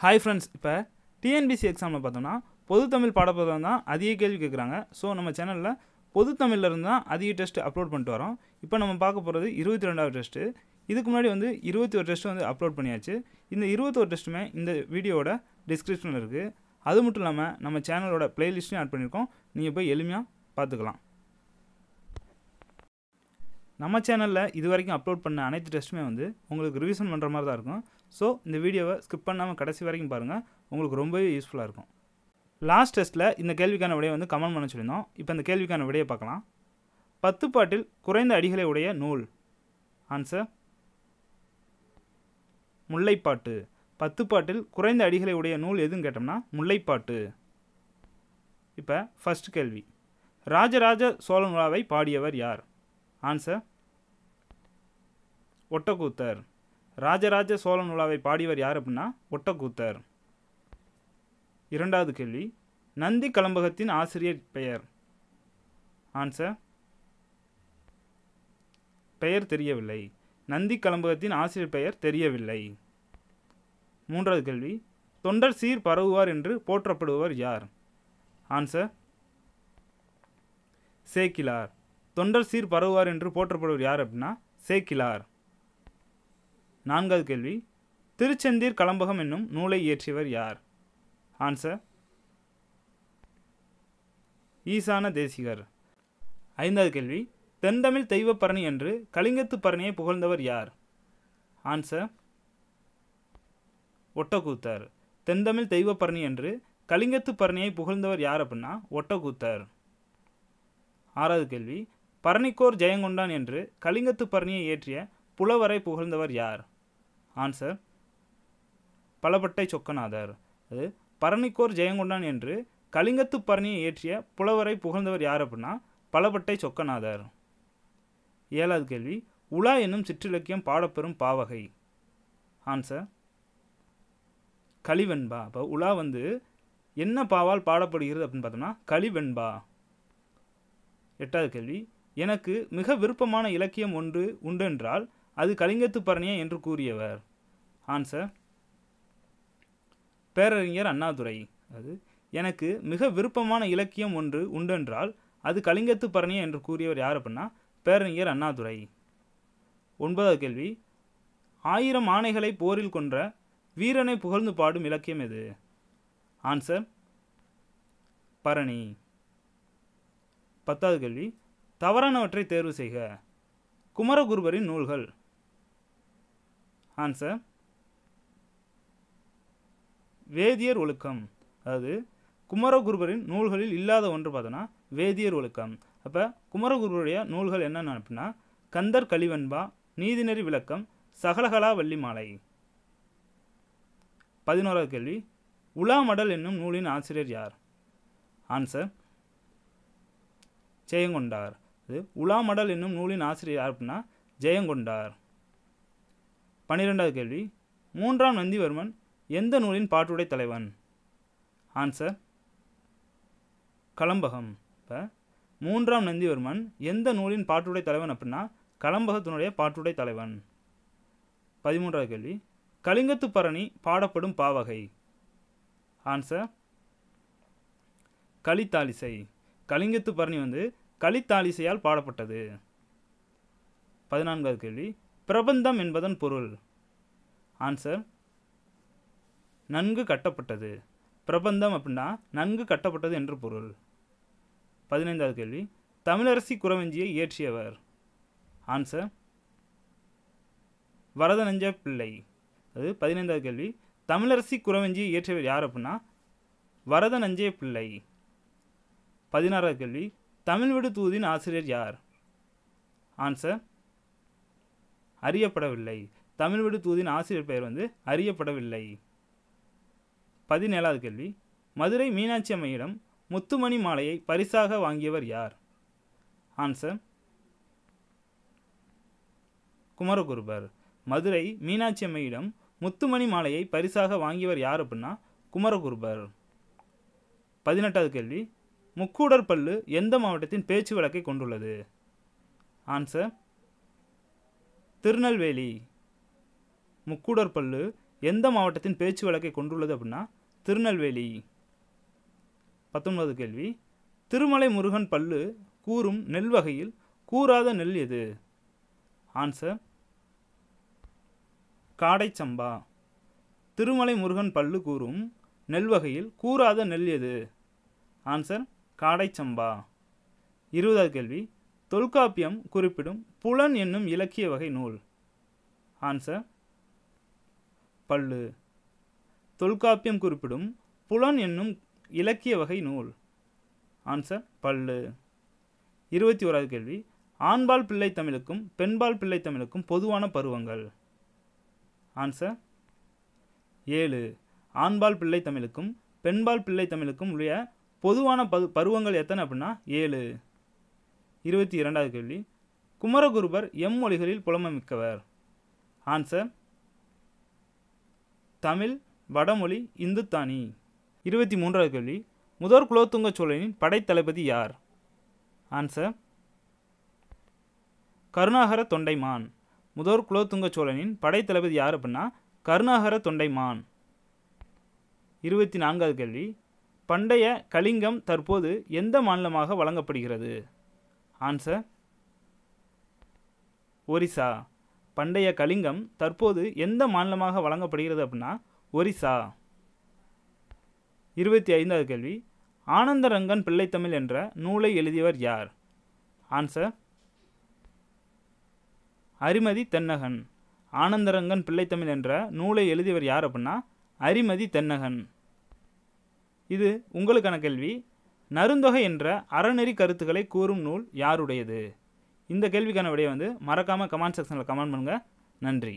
hi friends இப்போ TNPSC எக்ஸாமில் பார்த்தோம்னா தமிழ் பாடப்பதம் தான் அதிக கேள்வி கேட்குறாங்க ஸோ நம்ம சேனலில் பொது பொதுத்தமிழ்லேருந்து தான் அதிக டெஸ்ட் அப்லோட் பண்ணிட்டு வரோம் இப்போ நம்ம பார்க்க போகிறது இருபத்தி ரெண்டாவது டெஸ்ட்டு இதுக்கு முன்னாடி வந்து இருபத்தி ஒரு டெஸ்ட்டு வந்து அப்லோட் பண்ணியாச்சு இந்த ஒரு டெஸ்ட்டுமே இந்த வீடியோட டிஸ்கிரிப்ஷனில் இருக்குது அது மட்டும் இல்லாமல் நம்ம சேனலோட ப்ளேலிஸ்ட்டையும் ஆட் பண்ணியிருக்கோம் நீங்கள் போய் எளிமையாக பார்த்துக்கலாம் நம்ம சேனலில் இது வரைக்கும் அப்லோட் பண்ண அனைத்து டெஸ்ட்டுமே வந்து உங்களுக்கு ரிவிஷன் பண்ணுற மாதிரி தான் இருக்கும் ஸோ இந்த வீடியோவை ஸ்கிப் பண்ணாமல் கடைசி வரைக்கும் பாருங்கள் உங்களுக்கு ரொம்பவே யூஸ்ஃபுல்லாக இருக்கும் லாஸ்ட் டெஸ்ட்டில் இந்த கேள்விக்கான விடையை வந்து கமெண்ட் பண்ண சொல்லியிருந்தோம் இப்போ இந்த கேள்விக்கான விடையை பார்க்கலாம் பத்து பாட்டில் குறைந்த அடிகளை உடைய நூல் ஆன்சர் முல்லைப்பாட்டு பத்து பாட்டில் குறைந்த அடிகளை உடைய நூல் எதுன்னு கேட்டோம்னா முல்லைப்பாட்டு இப்போ ஃபஸ்ட் கேள்வி ராஜராஜ சோழன் விழாவை பாடியவர் யார் ஆன்சர் ஒட்டக்கூத்தர் ராஜராஜ சோழன் உலாவை பாடியவர் யார் அப்படின்னா ஒட்டக்கூத்தர் இரண்டாவது கேள்வி நந்தி கலம்பகத்தின் ஆசிரியர் பெயர் ஆன்சர் பெயர் தெரியவில்லை நந்தி கலம்பகத்தின் ஆசிரியர் பெயர் தெரியவில்லை மூன்றாவது கேள்வி தொண்டர் சீர் பரவுவார் என்று போற்றப்படுபவர் யார் ஆன்சர் சேக்கிலார் தொண்டர் சீர் பரவுவார் என்று போற்றப்படுவர் யார் அப்படின்னா சேக்கிலார் நான்காவது கேள்வி திருச்செந்தீர் கலம்பகம் என்னும் நூலை இயற்றியவர் யார் ஆன்சர் ஈசான தேசிகர் ஐந்தாவது கேள்வி தென்தமிழ் தெய்வ பரணி என்று கலிங்கத்து பரணியை புகழ்ந்தவர் யார் ஆன்சர் ஒட்டக்கூத்தர் தென்தமிழ் தெய்வ பரணி என்று கலிங்கத்து பரணியை புகழ்ந்தவர் யார் அப்படின்னா ஒட்டக்கூத்தர் ஆறாவது கேள்வி பரணிக்கோர் ஜெயங்கொண்டான் என்று கலிங்கத்து பரணியை இயற்றிய புலவரை புகழ்ந்தவர் யார் ஆன்சர் பலபட்டை சொக்கநாதர் அது பரணிக்கோர் ஜெயங்கொண்டான் என்று கலிங்கத்து பரணியை இயற்றிய புலவரை புகழ்ந்தவர் யார் அப்படின்னா பலபட்டை சொக்கநாதர் ஏழாவது கேள்வி உலா என்னும் சிற்றிலக்கியம் பாடப்பெறும் பாவகை ஆன்சர் கலிவெண்பா இப்போ உலா வந்து என்ன பாவால் பாடப்படுகிறது அப்படின்னு பார்த்தோம்னா கலிவெண்பா எட்டாவது கேள்வி எனக்கு மிக விருப்பமான இலக்கியம் ஒன்று உண்டென்றால் அது கலிங்கத்து பரணியா என்று கூறியவர் ஆன்சர் பேரறிஞர் அண்ணாதுரை அது எனக்கு மிக விருப்பமான இலக்கியம் ஒன்று உண்டென்றால் அது கலிங்கத்து பரணியம் என்று கூறியவர் யார் அப்படின்னா பேரறிஞர் அண்ணாதுரை ஒன்பதாவது கேள்வி ஆயிரம் ஆணைகளை போரில் கொன்ற வீரனை புகழ்ந்து பாடும் இலக்கியம் எது ஆன்சர் பரணி பத்தாவது கேள்வி தவறானவற்றை தேர்வு செய்க குமரகுருபரின் நூல்கள் ஆன்சர் வேதியர் ஒழுக்கம் அதாவது குமரகுருபரின் நூல்களில் இல்லாத ஒன்று பார்த்தோன்னா வேதியர் ஒழுக்கம் அப்போ குமரகுருடைய நூல்கள் என்னென்ன அப்படின்னா கந்தர் கலிவன்பா நீதிநெறி விளக்கம் சகலகலா வள்ளி மாலை பதினோராவது கேள்வி உலாமடல் என்னும் நூலின் ஆசிரியர் யார் ஆன்சர் ஜெயங்கொண்டார் இது உலாமடல் என்னும் நூலின் ஆசிரியர் யார் அப்படின்னா ஜெயங்கொண்டார் பன்னிரெண்டாவது கேள்வி மூன்றாம் நந்திவர்மன் எந்த நூலின் பாட்டுடை தலைவன் ஆன்சர் கலம்பகம் இப்போ மூன்றாம் நந்திவர்மன் எந்த நூலின் பாட்டுடை தலைவன் அப்படின்னா கலம்பகத்தினுடைய பாட்டுடை தலைவன் பதிமூன்றாவது கேள்வி கலிங்கத்து பரணி பாடப்படும் பாவகை ஆன்சர் கலித்தாலிசை கலிங்கத்து பரணி வந்து கலித்தாலிசையால் பாடப்பட்டது பதினான்காவது கேள்வி பிரபந்தம் என்பதன் பொருள் ஆன்சர் நன்கு கட்டப்பட்டது பிரபந்தம் அப்படின்னா நன்கு கட்டப்பட்டது என்று பொருள் பதினைந்தாவது கேள்வி தமிழரசி குறவஞ்சியை இயற்றியவர் ஆன்சர் வரதநஞ்ச பிள்ளை அது பதினைந்தாவது கேள்வி தமிழரசி குறவஞ்சியை இயற்றியவர் யார் அப்படின்னா வரதநஞ்சே பிள்ளை பதினாறாவது கேள்வி தமிழ் விடு தூதின் ஆசிரியர் யார் ஆன்சர் அறியப்படவில்லை தமிழ் விடு தூதின் ஆசிரியர் பெயர் வந்து அறியப்படவில்லை பதினேழாவது கேள்வி மதுரை மீனாட்சி அம்மையிடம் முத்துமணி மாலையை பரிசாக வாங்கியவர் யார் ஆன்சர் குமரகுருபர் மதுரை மீனாட்சி அம்மையிடம் முத்துமணி மாலையை பரிசாக வாங்கியவர் யார் அப்படின்னா குமரகுருபர் பதினெட்டாவது கேள்வி முக்கூடர் பல்லு எந்த மாவட்டத்தின் பேச்சு வழக்கை கொண்டுள்ளது ஆன்சர் திருநெல்வேலி முக்கூடர் பல்லு எந்த மாவட்டத்தின் பேச்சு வழக்கை கொண்டுள்ளது அப்படின்னா திருநெல்வேலி பத்தொன்பது கேள்வி திருமலை முருகன் பல்லு கூறும் நெல் வகையில் கூறாத நெல் எது ஆன்சர் காடைச்சம்பா திருமலை முருகன் பல்லு கூறும் நெல் வகையில் கூறாத நெல் எது ஆன்சர் காடைச்சம்பா இருபதாவது கேள்வி தொல்காப்பியம் குறிப்பிடும் புலன் என்னும் இலக்கிய வகை நூல் ஆன்சர் பல்லு தொல்காப்பியம் குறிப்பிடும் புலன் என்னும் இலக்கிய வகை நூல் ஆன்சர் பல்லு இருபத்தி ஓராவது கேள்வி ஆண்பால் பிள்ளை தமிழுக்கும் பெண்பால் பிள்ளை தமிழுக்கும் பொதுவான பருவங்கள் ஆன்சர் ஏழு ஆண்பால் பிள்ளை தமிழுக்கும் பெண்பால் பிள்ளை தமிழுக்கும் உடைய பொதுவான பது பருவங்கள் எத்தனை அப்படின்னா ஏழு இருபத்தி இரண்டாவது கேள்வி குமரகுருபர் எம்மொழிகளில் புலமை மிக்கவர் ஆன்சர் தமிழ் வடமொழி இந்துத்தானி இருபத்தி மூன்றாவது கேள்வி முதற் குலோத்துங்க சோழனின் படைத்தளபதி யார் ஆன்சர் கருணாகர தொண்டைமான் முதற் குலோத்துங்க சோழனின் படைத்தளபதி யார் அப்படின்னா கருணாகர தொண்டைமான் இருபத்தி நான்காவது கேள்வி பண்டைய கலிங்கம் தற்போது எந்த மாநிலமாக வழங்கப்படுகிறது ஆன்சர் ஒரிசா பண்டைய கலிங்கம் தற்போது எந்த மாநிலமாக வழங்கப்படுகிறது அப்படின்னா ஒரிசா இருபத்தி ஐந்தாவது கேள்வி ஆனந்தரங்கன் பிள்ளைத்தமிழ் என்ற நூலை எழுதியவர் யார் ஆன்சர் அரிமதி தென்னகன் ஆனந்தரங்கன் பிள்ளைத்தமிழ் என்ற நூலை எழுதியவர் யார் அப்படின்னா அரிமதி தென்னகன் இது உங்களுக்கான கேள்வி நருந்தொகை என்ற அறநெறி கருத்துக்களை கூறும் நூல் யாருடையது இந்த கேள்விக்கான விடையை வந்து மறக்காமல் கமெண்ட் செக்ஷனில் கமெண்ட் பண்ணுங்கள் நன்றி